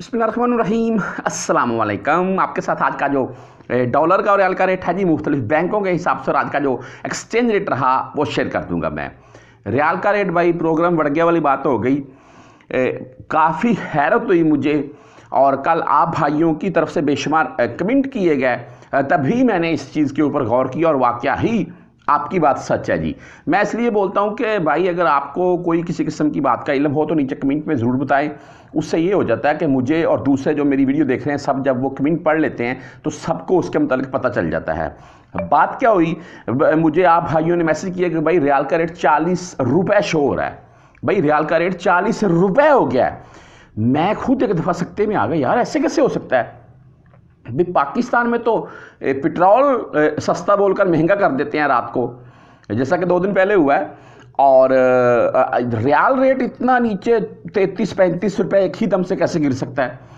बसमीम अल्लाम आपके साथ आज का जो डॉलर का और रियाल का रेट है जी मुख्तलिफ बैंकों के हिसाब से और आज का जो एक्सचेंज रेट रहा वो शेयर कर दूंगा मैं रियाल का रेट भाई प्रोग्राम बढ़ गया वाली बात हो गई काफ़ी हैरत हुई मुझे और कल आप भाइयों की तरफ से बेशुमार कमेंट किए गए तभी मैंने इस चीज़ के ऊपर गौर किया और वाक़ ही आपकी बात सच है जी मैं इसलिए बोलता हूँ कि भाई अगर आपको कोई किसी किस्म की बात का इलम हो तो नीचे कमेंट में ज़रूर बताएं उससे ये हो जाता है कि मुझे और दूसरे जो मेरी वीडियो देख रहे हैं सब जब वो कमेंट पढ़ लेते हैं तो सबको उसके मतलब पता चल जाता है बात क्या हुई मुझे आप भाइयों ने मैसेज किया कि भाई रियाल का रेट चालीस रुपये शो हो रहा है भाई रियाल का रेट चालीस रुपये हो गया है मैं खुद एक दफ़ा सकते में आ गया यार ऐसे कैसे हो सकता है भी पाकिस्तान में तो पेट्रोल सस्ता बोलकर महंगा कर देते हैं रात को जैसा कि दो दिन पहले हुआ है और रियाल रेट इतना नीचे तैतीस पैंतीस रुपये एक ही दम से कैसे गिर सकता है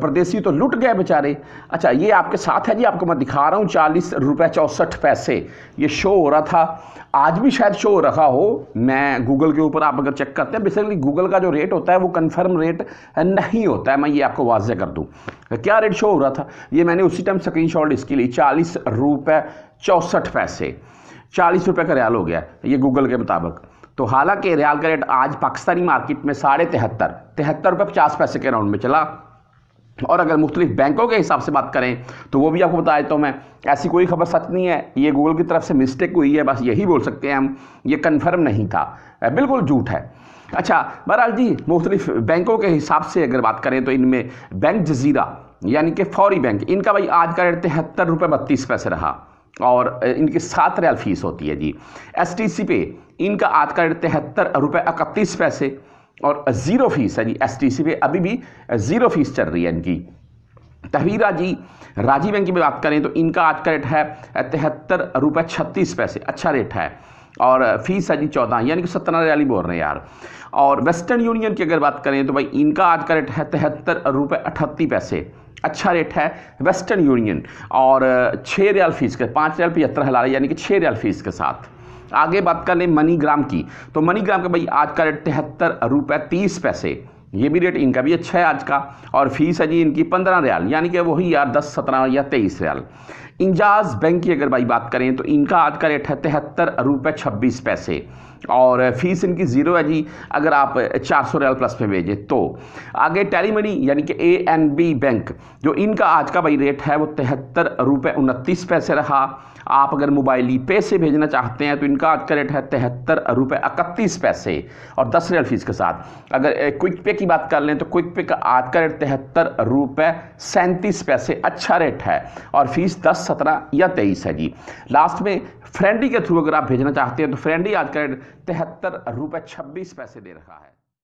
प्रदेशी तो लुट गए बेचारे अच्छा ये आपके साथ है जी आपको मैं दिखा रहा हूँ चालीस रुपये चौंसठ पैसे ये शो हो रहा था आज भी शायद शो हो रहा हो मैं गूगल के ऊपर आप अगर चेक करते हैं बेसिकली गूगल का जो रेट होता है वो कंफर्म रेट नहीं होता है मैं ये आपको वाजह कर दूँ क्या रेट शो हो रहा था ये मैंने उसी टाइम स्क्रीन शॉट इसके लिए चालीस रुपये चौंसठ पैसे चालीस रुपये का रियाल हो गया ये गूगल के मुताबिक तो हालांकि रियाल का रेट आज पाकिस्तानी मार्केट में साढ़े तिहत्तर तिहत्तर रुपये पचास पैसे के राउंड में चला और अगर मुख्तलिफ बैंकों के हिसाब से बात करें तो वो भी आपको बता देता हूँ मैं ऐसी कोई खबर सच नहीं है ये गूगल की तरफ से मिस्टेक हुई है बस यही बोल सकते हैं हम ये कन्फर्म नहीं था बिल्कुल झूठ है अच्छा बहरहाल जी मुख्तलिफ बैंकों के हिसाब से अगर बात करें तो इनमें बैंक जजीरा यानी कि फौरी बैंक इनका भाई आज का रेट तिहत्तर रुपये बत्तीस पैसे रहा और इनकी सात रियाल फीस होती है जी एस टी सी पे इनका आज का रेट तिहत्तर रुपये इकतीस पैसे और ज़ीरो फीस है जी एस टी सी पे अभी भी ज़ीरो फीस चल रही है इनकी तहवीरा जी राजीव बैंक की बात करें तो इनका आज का रेट है तिहत्तर रुपये छत्तीस पैसे अच्छा रेट है और फीस है जी चौदह यानी कि सत्रह रियाली बोल रहे हैं यार और वेस्टर्न यूनियन की अगर बात करें तो भाई इनका आज का रेट है तिहत्तर रुपये अठत्ती पैसे अच्छा रेट है वेस्टर्न यूनियन और छः रियाल फीस के पाँच रियाल पचहत्तर हजार यानी कि छः रियाल फीस के साथ आगे बात कर लें मनीग्राम की तो मनीग्राम का भाई आज का रेट तिहत्तर रुपये तीस पैसे ये भी रेट इनका भी अच्छा है आज का और फीस है जी इनकी पंद्रह रियाल यानी कि वही यार दस सत्रह या तेईस रियाल इंजाज बैंक की अगर भाई बात करें तो इनका आज का रेट है तिहत्तर रुपये छब्बीस पैसे और फीस इनकी ज़ीरो है जी अगर आप चार सौ रियाल प्लस पे भेजें तो आगे टैली मनी यानी कि ए एन बी बैंक जो इनका आज का भाई रेट है वो तिहत्तर रुपये उनतीस पैसे रहा आप अगर मोबाइली पे से भेजना चाहते हैं तो इनका आज का रेट है तिहत्तर रुपये इकतीस पैसे और दस रियल फीस के साथ अगर क्विक पे की बात कर लें तो क्विक पे का आज का रेट तिहत्तर रुपये सैंतीस पैसे अच्छा रेट है और फीस दस सत्रह या तेईस है जी लास्ट में फ्रेंडी के थ्रू अगर आप भेजना चाहते हैं तो फ्रेंडी आज का रेट तिहत्तर रुपये छब्बीस पैसे दे रहा है